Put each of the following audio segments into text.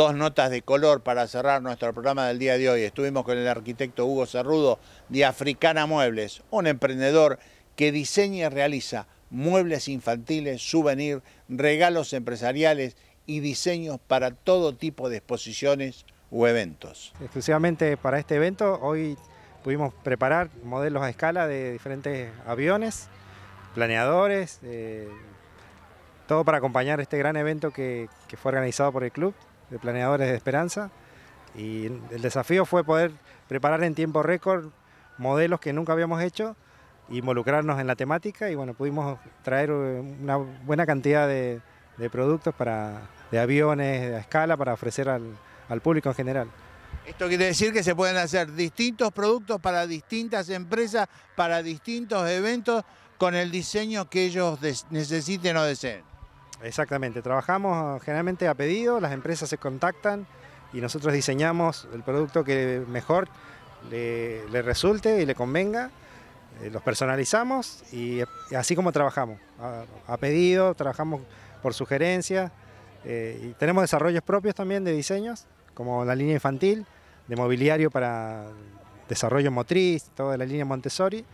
dos notas de color para cerrar nuestro programa del día de hoy. Estuvimos con el arquitecto Hugo Cerrudo de Africana Muebles, un emprendedor que diseña y realiza muebles infantiles, souvenir, regalos empresariales y diseños para todo tipo de exposiciones u eventos. Exclusivamente para este evento, hoy pudimos preparar modelos a escala de diferentes aviones, planeadores, eh, todo para acompañar este gran evento que fue organizado por el club de Planeadores de Esperanza. Y el desafío fue poder preparar en tiempo récord modelos que nunca habíamos hecho, involucrarnos en la temática y bueno, pudimos traer una buena cantidad de, productos para, de aviones a escala para ofrecer al público en general. Esto quiere decir que se pueden hacer distintos productos para distintas empresas, para distintos eventos, con el diseño que ellos necesiten o deseen. Exactamente, trabajamos ah, generalmente a pedido, las empresas se contactan y nosotros diseñamos el producto que mejor le, resulte y le convenga, eh, los personalizamos y, así como trabajamos, a, pedido, trabajamos por sugerencia eh, y tenemos desarrollos propios también de diseños, como la línea infantil, de mobiliario para desarrollo motriz, toda la línea Montessori.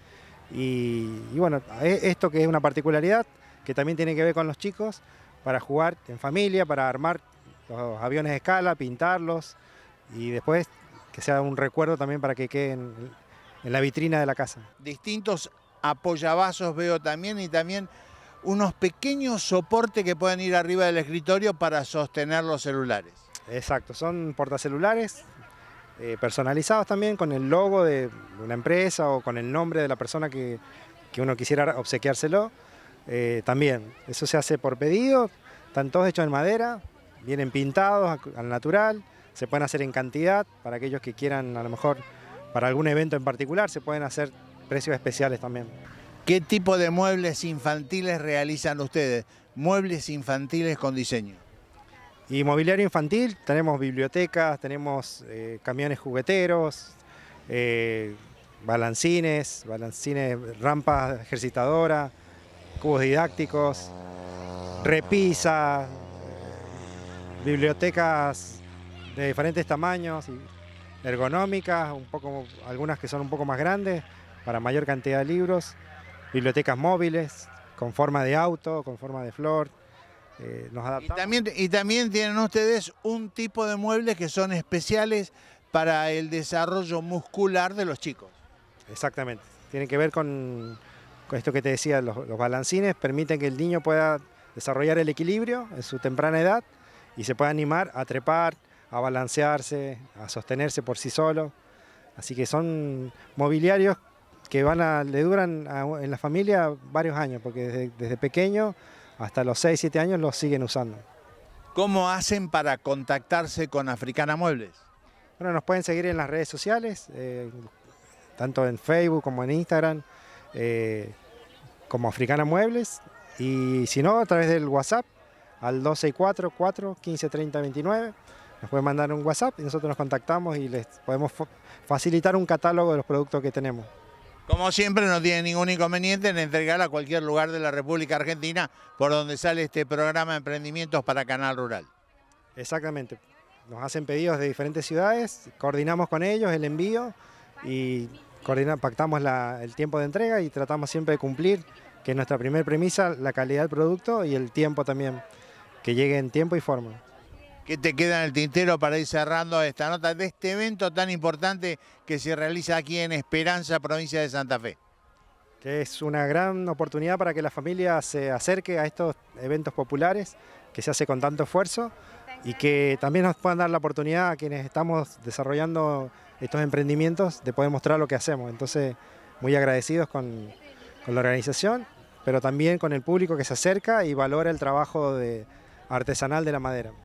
y bueno, e, esto que es una particularidad, que también tiene que ver con los chicos, para jugar en familia, para armar los aviones de escala, pintarlos y después que sea un recuerdo también para que quede en la vitrina de la casa. Distintos apoyabazos veo también y también unos pequeños soportes que pueden ir arriba del escritorio para sostener los celulares. Exacto, son portacelulares eh, personalizados también con el logo de una empresa o con el nombre de la persona que uno quisiera obsequiárselo. Eh, también. Eso se hace por pedido, están todos hechos en madera, vienen pintados al natural, se pueden hacer en cantidad, para aquellos que quieran a lo mejor para algún evento en particular, se pueden hacer precios especiales también. ¿Qué tipo de muebles infantiles realizan ustedes? Muebles infantiles con diseño. inmobiliario infantil, tenemos bibliotecas, tenemos eh, camiones jugueteros, eh, balancines, balancines, rampas ejercitadoras, cubos didácticos, repisa bibliotecas de diferentes tamaños, ergonómicas, un poco, algunas que son un poco más grandes para mayor cantidad de libros, bibliotecas móviles con forma de auto, con forma de flor. Eh, nos y también tienen ustedes un tipo de muebles que son especiales para el desarrollo muscular de los chicos. Exactamente, tienen que ver con con esto que te decía, los, los, balancines permiten que el niño pueda desarrollar el equilibrio en su temprana edad y se pueda animar a trepar, a balancearse, a sostenerse por sí solo. Así que son mobiliarios que van le duran en la familia varios años, porque desde, pequeño hasta los 6, 7 años los siguen usando. ¿Cómo hacen para contactarse con Africana Muebles? Bueno, nos pueden seguir en las redes sociales, eh, tanto en Facebook como en Instagram. Eh, como Africana Muebles y si no, a través del WhatsApp al 264 15 30 29 nos pueden mandar un WhatsApp y nosotros nos contactamos y les podemos facilitar un catálogo de los productos que tenemos. Como siempre, no tiene ningún inconveniente en entregar a cualquier lugar de la República Argentina por donde sale este programa de Emprendimientos para Canal Rural. Exactamente. Nos hacen pedidos de diferentes ciudades, coordinamos con ellos el envío y pactamos el tiempo de entrega y tratamos siempre de cumplir, que es nuestra primer premisa, la calidad del producto y el tiempo también, que llegue en tiempo y forma. ¿Qué te queda en el tintero para ir cerrando esta nota de este evento tan importante que se realiza aquí en Esperanza, provincia de Santa Fe? Que es una gran oportunidad para que la familia se acerque a estos eventos populares que se hace con tanto esfuerzo y que también nos puedan dar la oportunidad a quienes estamos desarrollando estos emprendimientos, de poder mostrar lo que hacemos. Entonces, muy agradecidos con, con la organización, pero también con el público que se acerca y valora el trabajo de, artesanal de la madera.